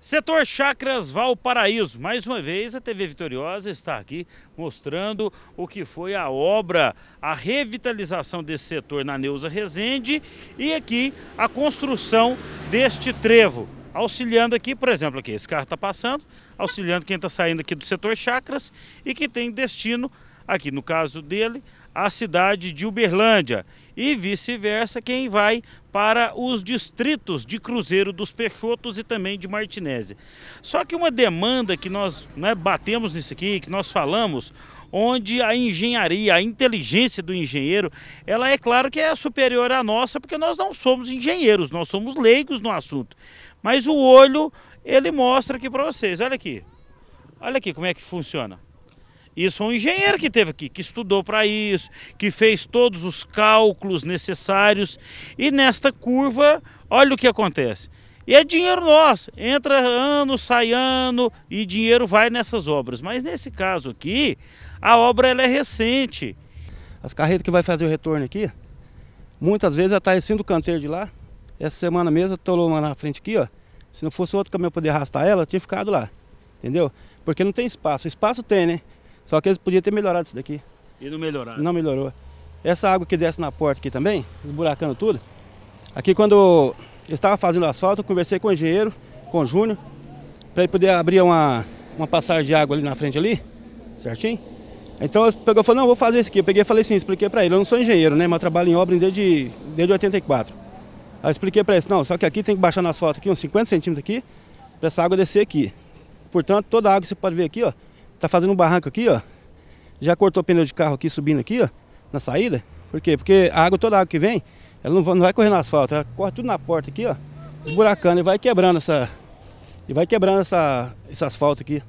Setor Chacras Valparaíso, mais uma vez a TV Vitoriosa está aqui mostrando o que foi a obra, a revitalização desse setor na Neuza Rezende e aqui a construção deste trevo, auxiliando aqui, por exemplo, aqui esse carro está passando, auxiliando quem está saindo aqui do setor Chacras e que tem destino, aqui no caso dele, a cidade de Uberlândia e vice-versa quem vai para os distritos de Cruzeiro dos Peixotos e também de Martinese. Só que uma demanda que nós né, batemos nisso aqui, que nós falamos, onde a engenharia, a inteligência do engenheiro, ela é claro que é superior à nossa, porque nós não somos engenheiros, nós somos leigos no assunto. Mas o olho, ele mostra aqui para vocês, olha aqui. Olha aqui como é que funciona. Isso é um engenheiro que teve aqui, que estudou para isso, que fez todos os cálculos necessários. E nesta curva, olha o que acontece. E é dinheiro nosso, entra ano, sai ano e dinheiro vai nessas obras. Mas nesse caso aqui, a obra ela é recente. As carretas que vai fazer o retorno aqui, muitas vezes já está assim do canteiro de lá. Essa semana mesmo, estou lá na frente aqui, ó. Se não fosse outro caminhão poder arrastar ela, eu tinha ficado lá. Entendeu? Porque não tem espaço. O espaço tem, né? Só que eles podiam ter melhorado isso daqui. E não melhoraram? Não melhorou. Essa água que desce na porta aqui também, esburacando tudo. Aqui quando eu estava fazendo asfalto, eu conversei com o engenheiro, com o Júnior, para ele poder abrir uma, uma passagem de água ali na frente ali, certinho? Então ele pegou e falou, não, vou fazer isso aqui. Eu peguei e falei assim, expliquei para ele, eu não sou engenheiro, né? Mas eu trabalho em obra desde, desde 84. Aí eu expliquei para ele, não, só que aqui tem que baixar no asfalto aqui, uns 50 centímetros aqui, para essa água descer aqui. Portanto, toda a água que você pode ver aqui, ó, Tá fazendo um barranco aqui, ó. Já cortou o pneu de carro aqui, subindo aqui, ó. Na saída. Por quê? Porque a água, toda a água que vem, ela não vai correr no asfalto. Ela corre tudo na porta aqui, ó. Esburacando e vai quebrando essa... E vai quebrando essa, esse asfalto aqui.